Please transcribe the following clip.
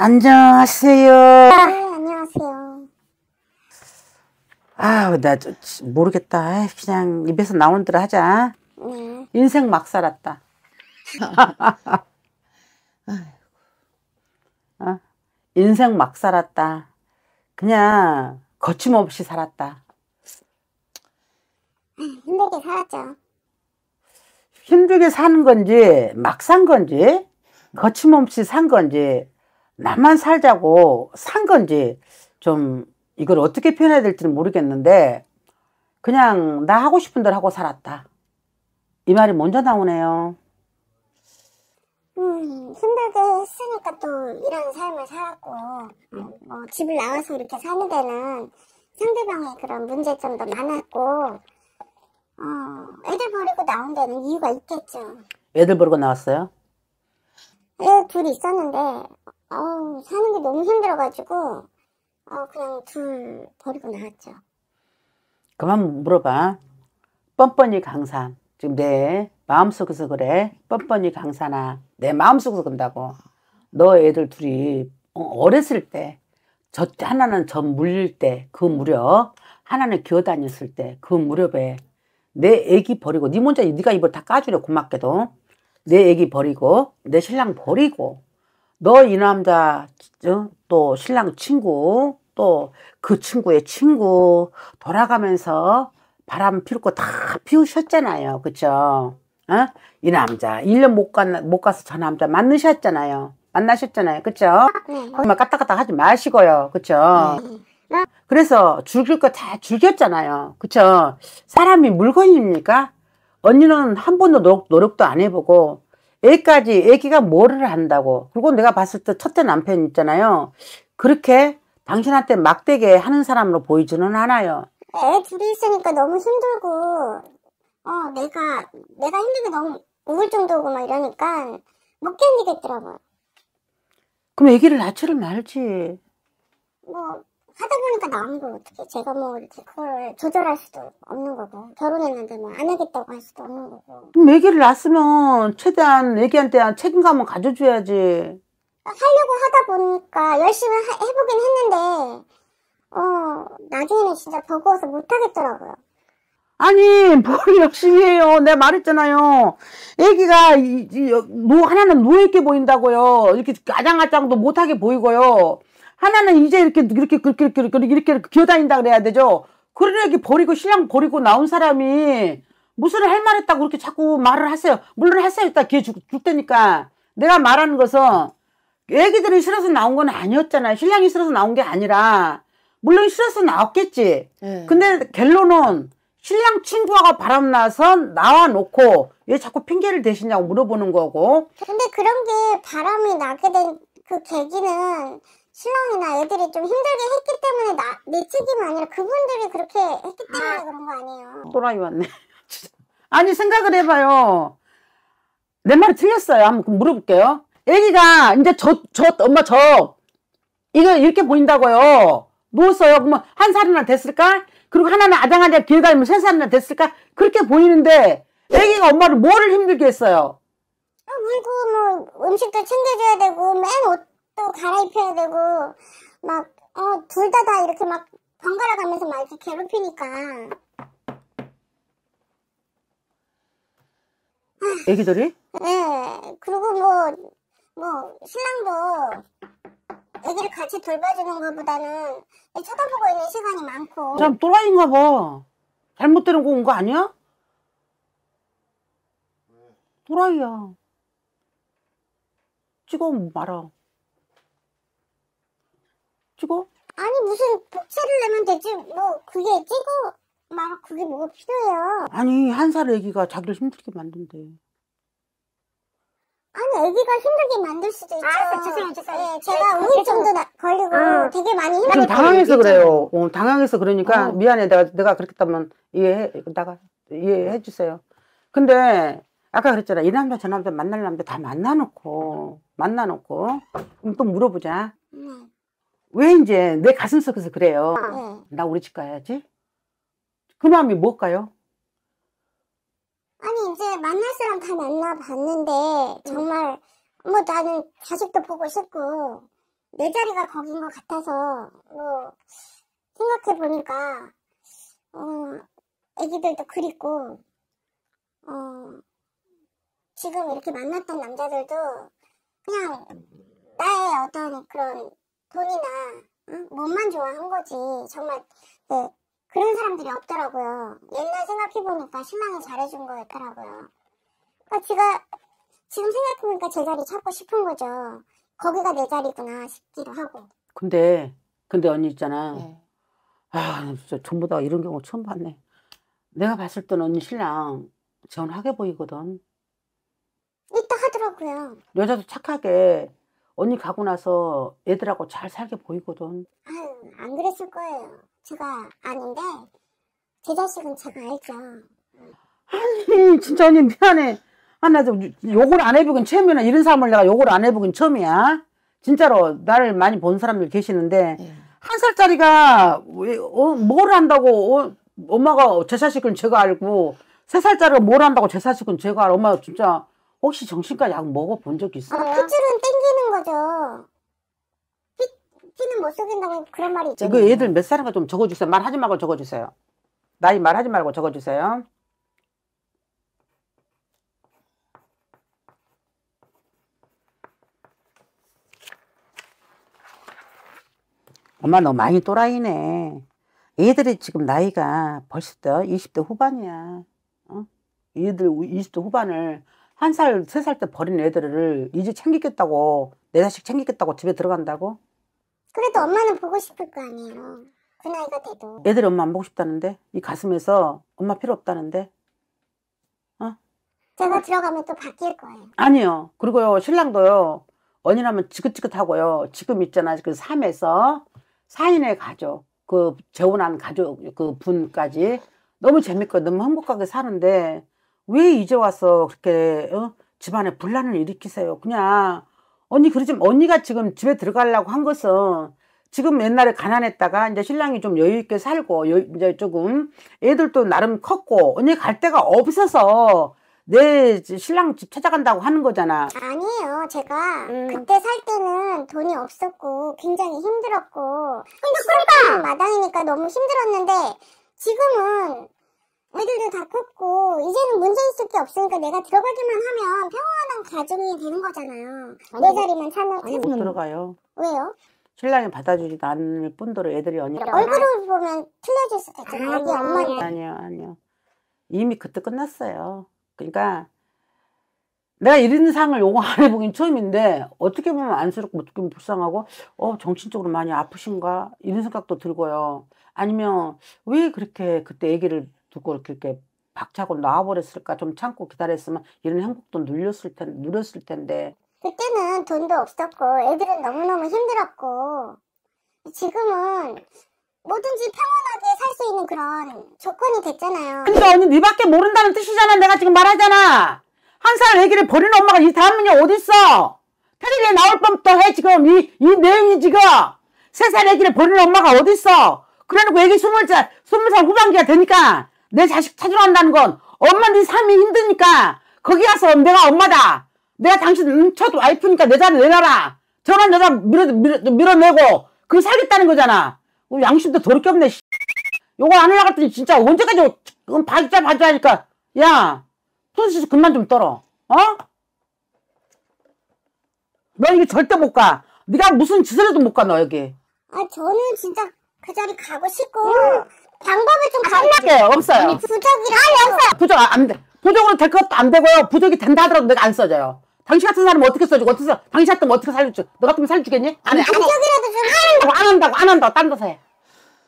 안녕하세요. 아, 안녕하세요. 아나 저, 모르겠다. 그냥 입에서 나오 대로 하자. 네. 인생 막 살았다. 어? 인생 막 살았다. 그냥 거침없이 살았다. 힘들게 살았죠. 힘들게 사는 건지 막 산 건지 거침없이 산 건지 나만 살자고 산 건지 좀 이걸 어떻게 표현해야 될지는 모르겠는데 그냥 나 하고 싶은 대로 하고 살았다. 이 말이 먼저 나오네요. 음, 힘들게 했으니까 또 이런 삶을 살았고, 뭐, 집을 나와서 이렇게 사는 데는 상대방의 그런 문제점도 많았고, 어, 애들 버리고 나온 데는 이유가 있겠죠. 애들 버리고 나왔어요? 애 네, 둘이 있었는데, 어우 사는 게 너무 힘들어가지고 어, 그냥 둘 버리고 나왔죠. 그만 물어봐. 뻔뻔히 강산. 지금 내 마음속에서 그래. 뻔뻔히 강산아. 내 마음속에서 그런다고. 너 애들 둘이 어, 어렸을 때, 저 하나는 저 물릴 때, 그 무렵, 하나는 기어다녔을 때, 그 무렵에 내 애기 버리고, 네 혼자 네가 입을 다 까주려 고맙게도. 내 애기 버리고, 내 신랑 버리고, 너이 남자 어? 또 신랑 친구 또 그 친구의 친구 돌아가면서 바람 피우고 다 피우셨잖아요 그쵸 어? 이 남자 1년 못, 가, 못 가서 저 남자 만나셨잖아요 만나셨잖아요 그쵸 정말 네. 까딱까딱 하지 마시고요 그쵸 네. 그래서 죽일 거다 죽였잖아요 그쵸 사람이 물건입니까 언니는 한 번도 노력, 노력도 안 해보고 애까지 애기가 뭐를 한다고 그리고 내가 봤을 때 첫째 남편 있잖아요 그렇게 당신한테 막대게 하는 사람으로 보이지는 않아요 애 네, 둘이 있으니까 너무 힘들고 어 내가 내가 힘들게 너무 우울 정도고 막 이러니까 못 견디겠더라고요 그럼 애기를 낳지를 말지 뭐 하다 보니까 나온 거 어떻게 제가 뭐 이렇게 그걸 조절할 수도 없는 거고 결혼했는데 뭐 안 하겠다고 할 수도 없는 거고 그럼 애기를 낳았으면 최대한 애기한테 책임감을 가져줘야지 하려고 하다 보니까 열심히 하, 해보긴 했는데 어 나중에는 진짜 버거워서 못하겠더라고요 아니 뭘 열심히 해요 내가 말했잖아요 애기가 이, 이, 노, 뭐 하나는 노예있게 보인다고요 이렇게 까장까장도 못하게 보이고요 하나는 이제 이렇게 이렇게 그렇게 이렇게 이렇게 이렇게, 이렇게 기어다닌다 그래야 되죠. 그런 얘기 버리고 신랑 버리고 나온 사람이 무슨 할 말했다고 그렇게 자꾸 말을 하세요. 물론 하세요. 이따 기회 줄, 줄 테니까. 내가 말하는 것은 애기들이 싫어서 나온 건 아니었잖아요. 신랑이 싫어서 나온 게 아니라 물론 싫어서 나왔겠지. 네. 근데 결론은 신랑 친구가 바람나서 나와놓고 왜 자꾸 핑계를 대시냐고 물어보는 거고. 근데 그런 게 바람이 나게 된 그 계기는 신랑이나 애들이 좀 힘들게 했기 때문에 나, 내 책임이 아니라 그분들이 그렇게 했기 때문에 아. 그런 거 아니에요. 또라이 왔네. 아니 생각을 해봐요. 내 말이 틀렸어요. 한번 물어볼게요. 애기가 이제 저, 저, 엄마 저 이거 이렇게 보인다고요. 누웠어요. 그러면 한 살이나 됐을까? 그리고 하나는 아장아장 길 가면 세 살이나 됐을까? 그렇게 보이는데 애기가 엄마를 뭐를 힘들게 했어요? 어, 울고 뭐 음식도 챙겨줘야 되고 맨옷 또 갈아입혀야 되고 막 어둘 다다 다 이렇게 막 번갈아 가면서 막 이렇게 괴롭히니까 아. 애기들이? 네 그리고 뭐뭐 뭐 신랑도 애기를 같이 돌봐주는 것보다는 쳐다보고 있는 시간이 많고 참 그 또라이인가 봐 잘못되는 거 온 거 아니야? 또라이야 찍어 말아 찍어? 아니 무슨 복채를 내면 되지 뭐 그게 찍어 막 그게 뭐가 필요해요 아니 한살 애기가 자기를 힘들게 만든대 아니 애기가 힘들게 만들 수도 있죠 아 죄송해요 죄송해요 예, 네, 제가 우울증도 나, 걸리고 아, 되게 많이 힘들게 좀 당황해서 그래요 어, 당황해서 그러니까 어. 미안해 내가 내가 그랬다면 이해해 나가 이해해 주세요 근데 아까 그랬잖아 이 남자 저 남자 만날 남자 다 만나놓고 만나놓고 그럼 또 물어보자 음. 왜 이제 내 가슴 속에서 그래요. 어. 나 우리 집 가야지. 그 마음이 뭘까요? 아니 이제 만날 사람 다 만나봤는데 음. 정말 뭐 나는 자식도 보고 싶고 내 자리가 거긴 것 같아서 뭐 생각해 보니까 어 애기들도 그립고 어 지금 이렇게 만났던 남자들도 그냥 나의 어떤 그런 돈이나 응? 몸만 좋아한 거지 정말 네, 그런 사람들이 없더라고요. 옛날 생각해보니까 신망을 잘해준 거였더라고요. 그러니까 제가 지금 생각해보니까 제자리 찾고 싶은 거죠. 거기가 내 자리구나 싶기도 하고. 근데 근데 언니 있잖아. 네. 아 진짜 전부 다 이런 경우 처음 봤네. 내가 봤을 땐 언니 신랑 재혼하게 보이거든. 있다 하더라고요. 여자도 착하게 언니 가고 나서 애들하고 잘 살게 보이거든. 아유, 안 그랬을 거예요. 제가 아닌데, 제 자식은 제가 알죠. 아니, 진짜 언니 미안해. 아, 나 욕을 안 해보긴 처음이야. 이런 사람을 내가 욕을 안 해보긴 처음이야. 진짜로 나를 많이 본 사람들 계시는데, 예. 한 살짜리가 왜, 어, 뭘 한다고, 어, 엄마가 제 자식은 제가 알고, 세 살짜리가 뭘 한다고 제 자식은 제가 알고, 엄마 진짜 혹시 정신과 약 먹어본 적 아, 있어? 어, 핏 거죠. 피, 피는 못 속인다고 그런 말이 있죠. 이거 그 애들 몇 살인가 좀 적어주세요. 말하지 말고 적어주세요. 나이 말하지 말고 적어주세요. 엄마 너 많이 또라이네. 애들이 지금 나이가 벌써 20대 후반이야. 어? 얘들 20대 후반을 한 살, 세 살 때 버린 애들을 이제 챙기겠다고, 내 자식 챙기겠다고 집에 들어간다고? 그래도 엄마는 보고 싶을 거 아니에요. 그 나이가 돼도. 애들이 엄마 안 보고 싶다는데? 이 가슴에서 엄마 필요 없다는데? 어? 제가 들어가면 또 바뀔 거예요. 아니요. 그리고요, 신랑도요, 언니라면 지긋지긋하고요. 지금 있잖아, 그 삶에서 사인의 가족, 그 재혼한 가족, 그 분까지 너무 재밌고 너무 행복하게 사는데 왜 이제 와서 그렇게 어? 집안에 분란을 일으키세요? 그냥 언니 그러지 언니가 지금 집에 들어가려고 한 것은 지금 옛날에 가난했다가 이제 신랑이 좀 여유 있게 살고 여, 이제 조금 애들도 나름 컸고 언니 갈 데가 없어서 내 신랑 집 찾아간다고 하는 거잖아. 아니에요. 제가 음. 그때 살 때는 돈이 없었고 굉장히 힘들었고 근데 그러니까 마당이니까 너무 힘들었는데 지금은 애들도 다 컸고 이제는 문제 있을 게 없으니까 내가 들어가기만 하면 평온한 가정이 되는 거잖아요. 아니, 뭐 내 자리만 찾는 아니 못 들어가요. 왜요? 신랑이 받아주지도 않을 뿐더러 애들이 언니 얼굴을 보면 틀려질 수도 있잖아요. 아기 엄마 아니요 아니요 이미 그때 끝났어요. 그러니까 내가 이런 상을 요거 안 해보긴 처음인데 어떻게 보면 안쓰럽고 어떻게 보면 불쌍하고 어 정신적으로 많이 아프신가 이런 생각도 들고요. 아니면 왜 그렇게 그때 애기를 두고 이렇게 박차고 놔버렸을까좀 참고 기다렸으면 이런 행복도 누렸을 텐 누렸을 텐데 그때는 돈도 없었고 애들은 너무너무 힘들었고 지금은 뭐든지 평온하게 살 수 있는 그런 조건이 됐잖아요. 근데 언니 네밖에 모른다는 뜻이잖아. 내가 지금 말하잖아. 한 살 애기를 버리는 엄마가 이 다음이 어딨어? 테레비에 나올 뻔부터 해 지금 이, 이 내용이 지금 세 살 애기를 버리는 엄마가 어딨어? 그래놓고 애기 스물 살 스물 살 후반기가 되니까 내 자식 찾으러 간다는 건 엄마 네 삶이 힘드니까 거기 가서 내가 엄마다. 내가 당신 음, 첫 와이프니까 내 자리 내놔라. 저런 여자 밀어, 밀어, 밀어내고 그 살겠다는 거잖아. 우리 양심도 더럽게 없네. 씨. 요거 안 올라갔더니 진짜 언제까지 그건 바지자 바지 하니까 야 손수 그만 좀 떨어. 어? 너 이게 절대 못 가. 네가 무슨 짓을 해도 못 가 너 여기. 아 저는 진짜 그 자리 가고 싶고 어. 방법을 좀 아, 가르쳐요. 없어요. 부적이라 아니 없어요. 부적 안 돼. 부적으로 될 것도 안 되고요. 부적이 된다 하더라도 내가 안 써줘요. 당신 같은 사람은 어떻게 써주고 어떻게 써? 당신 같은 면 어떻게 살려줘? 너 같으면 살려주겠니? 안 해. 안 부적이라도 좀 하는 거. 한다고 안 한다고 안 한다고 딴 데서 해.